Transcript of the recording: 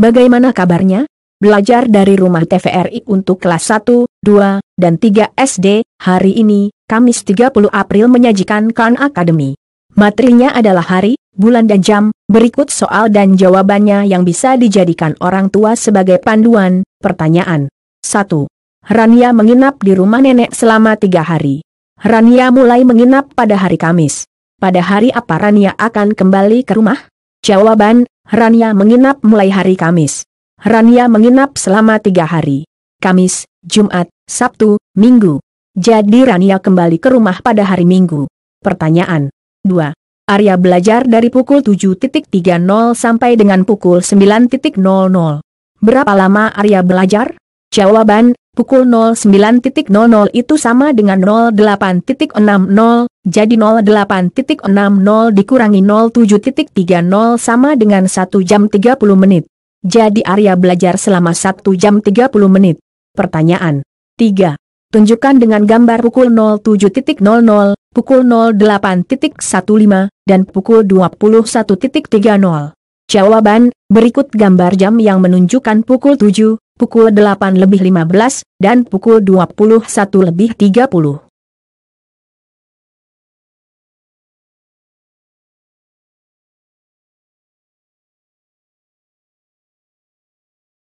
Bagaimana kabarnya? Belajar dari rumah TVRI untuk kelas 1, 2, dan 3 SD, hari ini, Kamis 30 April menyajikan Khan Academy. Materinya adalah hari, bulan dan jam, berikut soal dan jawabannya yang bisa dijadikan orang tua sebagai panduan, pertanyaan. 1. Rania menginap di rumah nenek selama tiga hari. Rania mulai menginap pada hari Kamis. Pada hari apa Rania akan kembali ke rumah? Jawaban, Rania menginap mulai hari Kamis. Rania menginap selama tiga hari. Kamis, Jumat, Sabtu, Minggu. Jadi Rania kembali ke rumah pada hari Minggu. Pertanyaan. 2. Arya belajar dari pukul 7.30 sampai dengan pukul 9.00. Berapa lama Arya belajar? Jawaban, Pukul 09.00 itu sama dengan 08.60, jadi 08.60 dikurangi 07.30 sama dengan 1 jam 30 menit. Jadi Arya belajar selama 1 jam 30 menit. Pertanyaan 3. Tunjukkan dengan gambar pukul 07.00, pukul 08.15, dan pukul 21.30. Jawaban, berikut gambar jam yang menunjukkan pukul 7, pukul 8 lebih 15, dan pukul 21 lebih 30.